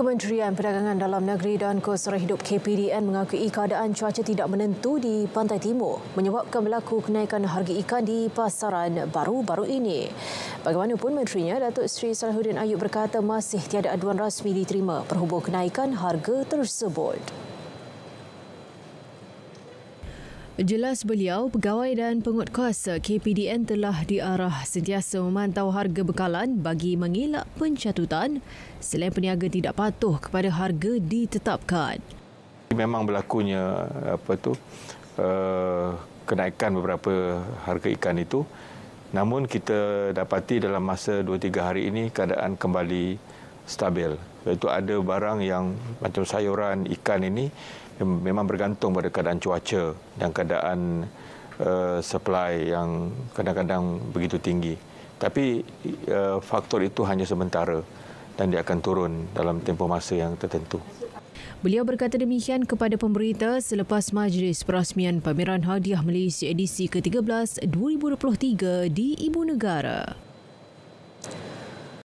Kementerian Perdagangan Dalam Negeri dan Kesara Hidup KPDN mengakui keadaan cuaca tidak menentu di Pantai Timur menyebabkan berlaku kenaikan harga ikan di pasaran baru-baru ini. Bagaimanapun menterinya Datuk Seri Salahuddin Ayub berkata masih tiada aduan rasmi diterima perhubung kenaikan harga tersebut. Jelas beliau, pegawai dan pengut kos KPDN telah diarah sentiasa memantau harga bekalan bagi mengelak pencatutan selain peniaga tidak patuh kepada harga ditetapkan. Memang berlakunya apa tu eh, kenaikan beberapa harga ikan itu. Namun kita dapati dalam masa 2-3 hari ini keadaan kembali stabil. Itu ada barang yang macam sayuran, ikan ini memang bergantung pada keadaan cuaca dan keadaan uh, supply yang kadang-kadang begitu tinggi. Tapi uh, faktor itu hanya sementara dan dia akan turun dalam tempoh masa yang tertentu. Beliau berkata demikian kepada pemberita selepas majlis perasmian pameran hadiah Malaysia edisi ke-13 2023 di Ibu Negara.